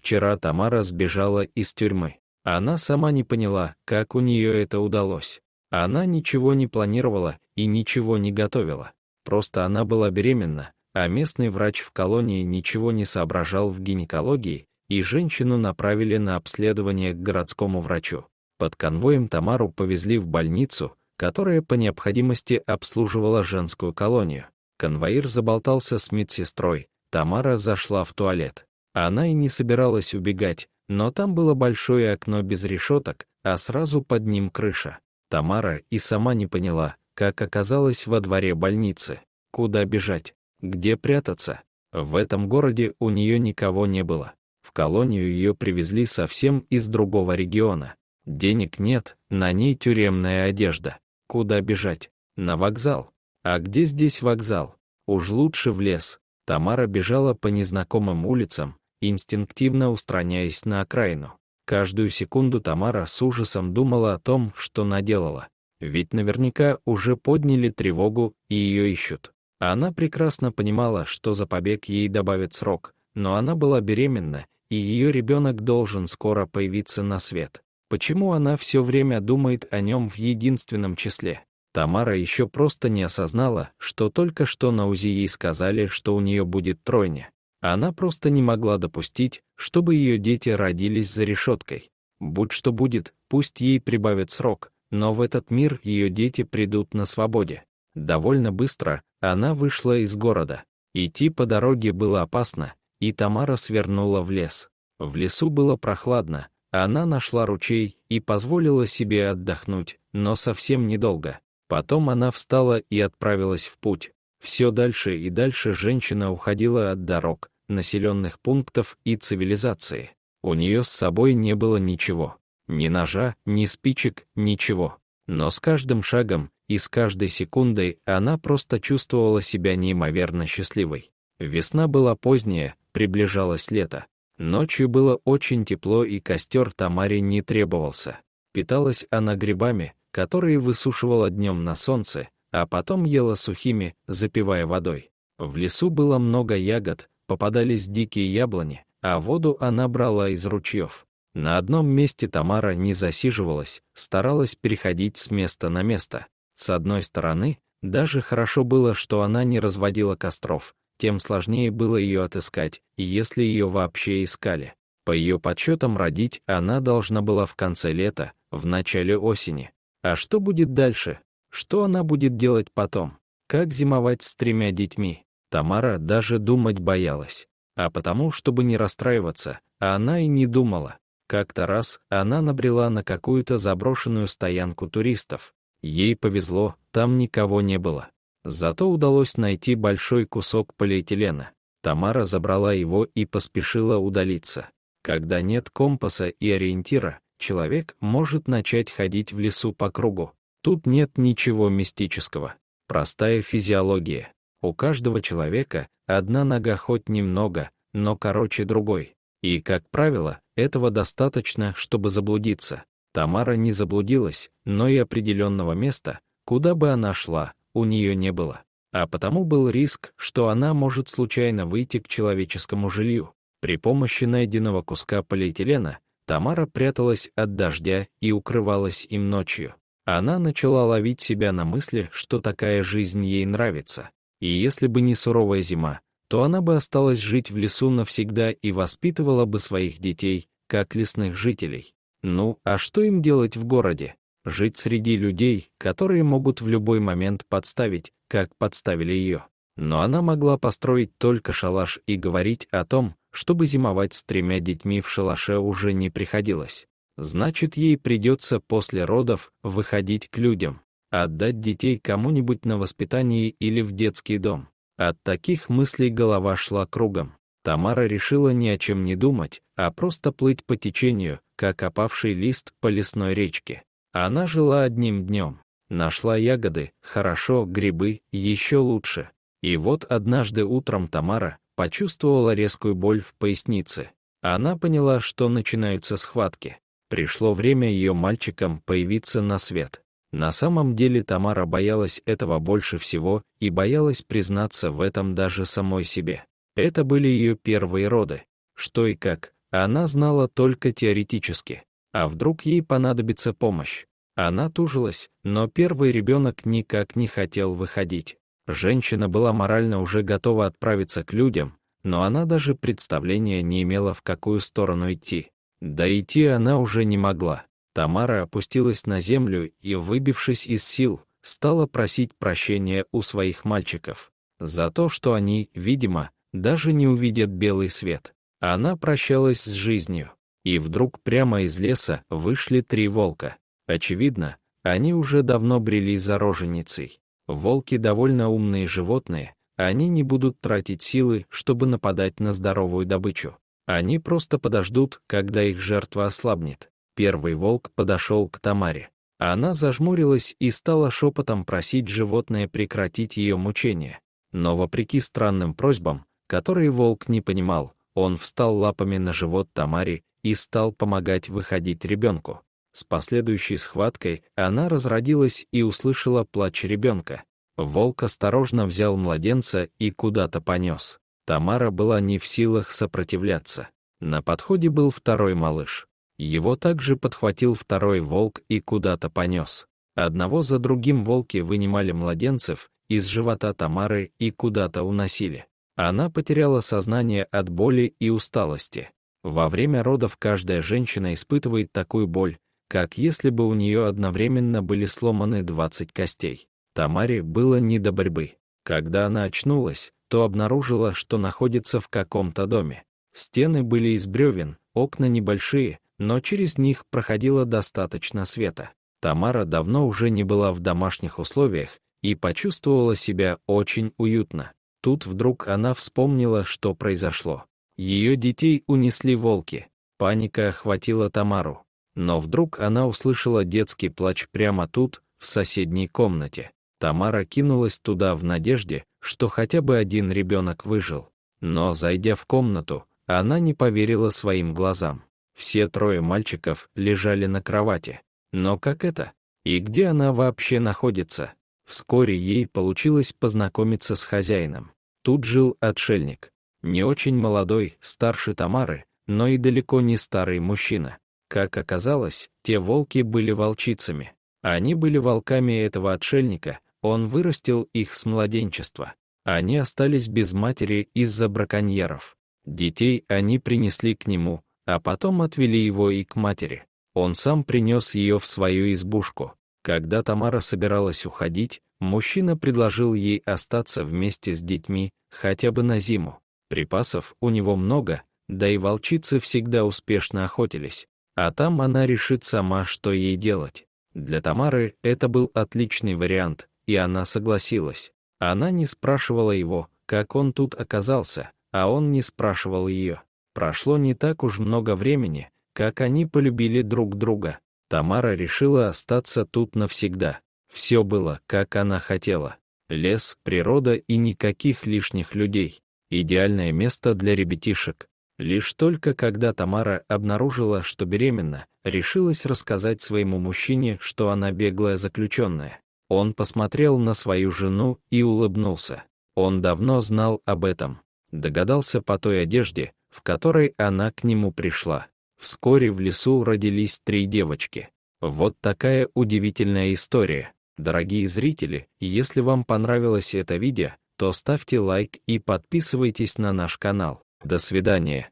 Вчера Тамара сбежала из тюрьмы. Она сама не поняла, как у нее это удалось. Она ничего не планировала и ничего не готовила. Просто она была беременна, а местный врач в колонии ничего не соображал в гинекологии, и женщину направили на обследование к городскому врачу. Под конвоем Тамару повезли в больницу, которая по необходимости обслуживала женскую колонию. Конвоир заболтался с медсестрой, Тамара зашла в туалет. Она и не собиралась убегать, но там было большое окно без решеток, а сразу под ним крыша. Тамара и сама не поняла, как оказалась во дворе больницы, куда бежать, где прятаться. В этом городе у нее никого не было. В колонию ее привезли совсем из другого региона. Денег нет, на ней тюремная одежда. Куда бежать? На вокзал. А где здесь вокзал? Уж лучше в лес. Тамара бежала по незнакомым улицам, инстинктивно устраняясь на окраину. Каждую секунду Тамара с ужасом думала о том, что наделала. Ведь наверняка уже подняли тревогу и ее ищут. Она прекрасно понимала, что за побег ей добавит срок, но она была беременна, и ее ребенок должен скоро появиться на свет. Почему она все время думает о нем в единственном числе? Тамара еще просто не осознала, что только что на УЗИ ей сказали, что у нее будет тройня. Она просто не могла допустить, чтобы ее дети родились за решеткой. Будь что будет, пусть ей прибавят срок, но в этот мир ее дети придут на свободе. Довольно быстро она вышла из города. Идти по дороге было опасно, и Тамара свернула в лес. В лесу было прохладно, она нашла ручей и позволила себе отдохнуть, но совсем недолго. Потом она встала и отправилась в путь. Все дальше и дальше женщина уходила от дорог, населенных пунктов и цивилизации. У нее с собой не было ничего. Ни ножа, ни спичек, ничего. Но с каждым шагом и с каждой секундой она просто чувствовала себя неимоверно счастливой. Весна была поздняя, приближалось лето. Ночью было очень тепло, и костер Тамаре не требовался. Питалась она грибами, которые высушивала днем на солнце, а потом ела сухими, запивая водой. В лесу было много ягод, попадались дикие яблони, а воду она брала из ручьев. На одном месте Тамара не засиживалась, старалась переходить с места на место. С одной стороны, даже хорошо было, что она не разводила костров, тем сложнее было ее отыскать, и если ее вообще искали. По ее подсчетам родить она должна была в конце лета, в начале осени. А что будет дальше, что она будет делать потом? Как зимовать с тремя детьми? Тамара даже думать боялась. А потому, чтобы не расстраиваться, она и не думала. Как-то раз она набрела на какую-то заброшенную стоянку туристов. Ей повезло, там никого не было. Зато удалось найти большой кусок полиэтилена. Тамара забрала его и поспешила удалиться. Когда нет компаса и ориентира, человек может начать ходить в лесу по кругу. Тут нет ничего мистического. Простая физиология. У каждого человека одна нога хоть немного, но короче другой. И, как правило, этого достаточно, чтобы заблудиться. Тамара не заблудилась, но и определенного места, куда бы она шла, у нее не было. А потому был риск, что она может случайно выйти к человеческому жилью. При помощи найденного куска полиэтилена Тамара пряталась от дождя и укрывалась им ночью. Она начала ловить себя на мысли, что такая жизнь ей нравится. И если бы не суровая зима, то она бы осталась жить в лесу навсегда и воспитывала бы своих детей, как лесных жителей. Ну, а что им делать в городе? Жить среди людей, которые могут в любой момент подставить, как подставили ее. Но она могла построить только шалаш и говорить о том, чтобы зимовать с тремя детьми в шалаше уже не приходилось. Значит, ей придется после родов выходить к людям, отдать детей кому-нибудь на воспитание или в детский дом. От таких мыслей голова шла кругом. Тамара решила ни о чем не думать, а просто плыть по течению, как опавший лист по лесной речке. Она жила одним днем. Нашла ягоды, хорошо, грибы, еще лучше. И вот однажды утром Тамара почувствовала резкую боль в пояснице. Она поняла, что начинаются схватки. Пришло время ее мальчикам появиться на свет. На самом деле Тамара боялась этого больше всего и боялась признаться в этом даже самой себе. Это были ее первые роды. Что и как, она знала только теоретически. А вдруг ей понадобится помощь? Она тужилась, но первый ребенок никак не хотел выходить. Женщина была морально уже готова отправиться к людям, но она даже представления не имела, в какую сторону идти. Да идти она уже не могла. Тамара опустилась на землю и, выбившись из сил, стала просить прощения у своих мальчиков за то, что они, видимо, даже не увидят белый свет. Она прощалась с жизнью. И вдруг прямо из леса вышли три волка. Очевидно, они уже давно брели за роженицей. Волки довольно умные животные, они не будут тратить силы, чтобы нападать на здоровую добычу. Они просто подождут, когда их жертва ослабнет. Первый волк подошел к Тамаре. Она зажмурилась и стала шепотом просить животное прекратить ее мучение. Но вопреки странным просьбам, которые волк не понимал, он встал лапами на живот Тамаре и стал помогать выходить ребенку. С последующей схваткой она разродилась и услышала плач ребенка. Волк осторожно взял младенца и куда-то понес. Тамара была не в силах сопротивляться. На подходе был второй малыш. Его также подхватил второй волк и куда-то понес. Одного за другим волки вынимали младенцев из живота Тамары и куда-то уносили. Она потеряла сознание от боли и усталости. Во время родов каждая женщина испытывает такую боль, как если бы у нее одновременно были сломаны 20 костей. Тамаре было не до борьбы. Когда она очнулась, то обнаружила, что находится в каком-то доме. Стены были из бревен, окна небольшие, но через них проходило достаточно света. Тамара давно уже не была в домашних условиях и почувствовала себя очень уютно. Тут вдруг она вспомнила, что произошло. Ее детей унесли волки. Паника охватила Тамару. Но вдруг она услышала детский плач прямо тут, в соседней комнате. Тамара кинулась туда в надежде, что хотя бы один ребенок выжил. Но, зайдя в комнату, она не поверила своим глазам. Все трое мальчиков лежали на кровати. Но как это? И где она вообще находится? Вскоре ей получилось познакомиться с хозяином. Тут жил отшельник. Не очень молодой, старше Тамары, но и далеко не старый мужчина. Как оказалось, те волки были волчицами. Они были волками этого отшельника, он вырастил их с младенчества. Они остались без матери из-за браконьеров. Детей они принесли к нему, а потом отвели его и к матери. Он сам принес ее в свою избушку. Когда Тамара собиралась уходить, мужчина предложил ей остаться вместе с детьми, хотя бы на зиму. Припасов у него много, да и волчицы всегда успешно охотились. А там она решит сама, что ей делать. Для Тамары это был отличный вариант, и она согласилась. Она не спрашивала его, как он тут оказался, а он не спрашивал ее. Прошло не так уж много времени, как они полюбили друг друга. Тамара решила остаться тут навсегда. Все было, как она хотела. Лес, природа и никаких лишних людей. Идеальное место для ребятишек. Лишь только когда Тамара обнаружила, что беременна, решилась рассказать своему мужчине, что она беглая заключенная. Он посмотрел на свою жену и улыбнулся. Он давно знал об этом. Догадался по той одежде, в которой она к нему пришла. Вскоре в лесу родились три девочки. Вот такая удивительная история. Дорогие зрители, если вам понравилось это видео, то ставьте лайк и подписывайтесь на наш канал. До свидания.